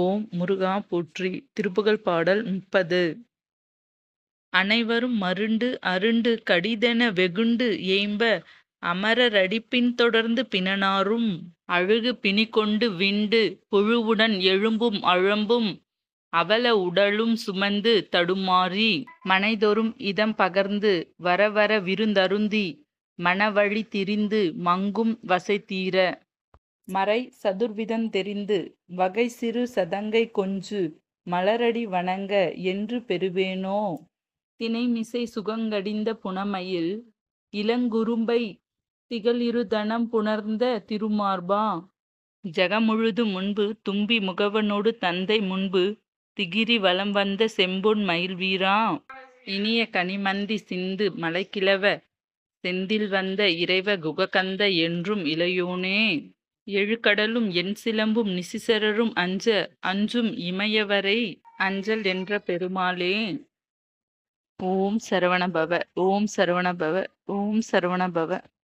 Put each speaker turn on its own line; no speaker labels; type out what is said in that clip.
ஓம் முருகா போற்றி திருப்புகழ் பாடல் முப்பது அனைவரும் மருண்டு அருண்டு கடிதென வெகுண்டு ஏம்ப அமரரடிப்பின் தொடர்ந்து பிணனாரும் அழுகு கொண்டு விண்டு புழுவுடன் எழும்பும் அழம்பும் அவல உடலும் சுமந்து தடுமாறி மனைதொறும் இதம் பகர்ந்து வரவர விருந்தருந்தி மனவழி திரிந்து மங்கும் வசை தீர மறை சதுர்விதம் தெரிந்து வகை சிறு சதங்கை கொஞ்சு மலரடி வணங்க என்று பெறுவேனோ தினைமிசை சுகங்கடிந்த புனமையில் இளங்குறும்பை திகழிருதனம் புணர்ந்த திருமார்பா ஜகமுழுது முன்பு தும்பி முகவனோடு தந்தை முன்பு திகிரி வலம் வந்த செம்பொன் மயில் வீரா இனிய கனிமந்தி சிந்து மலைக்கிழவ செந்தில் வந்த இறைவ குககந்த என்றும் இளையோனே எழுக்கடலும் என் சிலம்பும் நிசிசரரும் அஞ்ச அஞ்சும் இமையவரை அஞ்சல் என்ற பெருமாளே ஓம் சரவணபவ ஓம் சரவணபவ ஓம் சரவணபவ